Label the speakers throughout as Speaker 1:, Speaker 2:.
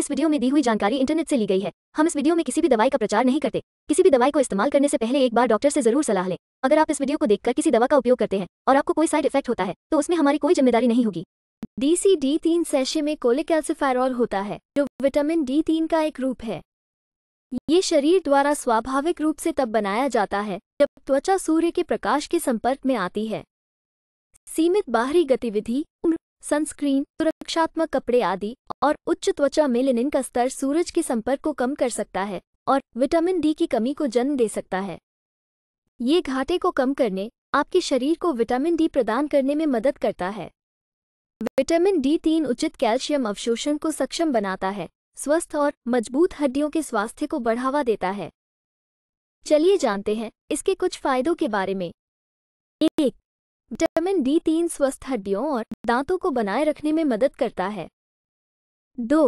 Speaker 1: इस वीडियो में दी हुई जानकारी इंटरनेट से ली गई है हम इस वीडियो में किसी भी दवाई का प्रचार नहीं करते किसी भी दवाई को इस्तेमाल करने से पहले एक बार डॉक्टर से जरूर सलाह लें अगर आप इस वीडियो को देखकर किसी दवा का उपयोग करते हैं और आपको कोई साइड इफेक्ट होता है तो उसमें हमारी कोई जिम्मेदारी नहीं होगी डी सी डी तीन सैशे में कोलिकल्सिफायरॉल होता है जो विटामिन डी तीन का एक रूप है ये शरीर द्वारा स्वाभाविक रूप से तब बनाया जाता है जब त्वचा सूर्य के प्रकाश के संपर्क में आती है सीमित बाहरी गतिविधि उम्र सनस्क्रीन सुरक्षात्मक कपड़े आदि और उच्च त्वचा में लिनिन का स्तर सूरज के संपर्क को कम कर सकता है और विटामिन डी की कमी को जन्म दे सकता है ये घाटे को कम करने आपके शरीर को विटामिन डी प्रदान करने में मदद करता है विटामिन डी तीन उचित कैल्शियम अवशोषण को सक्षम बनाता है स्वस्थ और मजबूत हड्डियों के स्वास्थ्य को बढ़ावा देता है चलिए जानते हैं इसके कुछ फायदों के बारे में विटामिन डी तीन स्वस्थ हड्डियों और दांतों को बनाए रखने में मदद करता है दो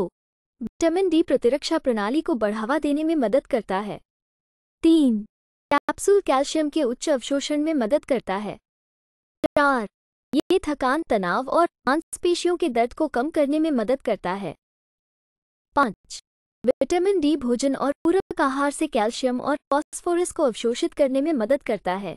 Speaker 1: विटामिन डी प्रतिरक्षा प्रणाली को बढ़ावा देने में मदद करता है तीन कैप्सूल कैल्शियम के उच्च अवशोषण में मदद करता है चार ये थकान तनाव और मांसपेशियों के दर्द को कम करने में मदद करता है पाँच विटामिन डी भोजन और पूरक आहार से कैल्शियम और फॉस्फोरस को अवशोषित करने में मदद करता है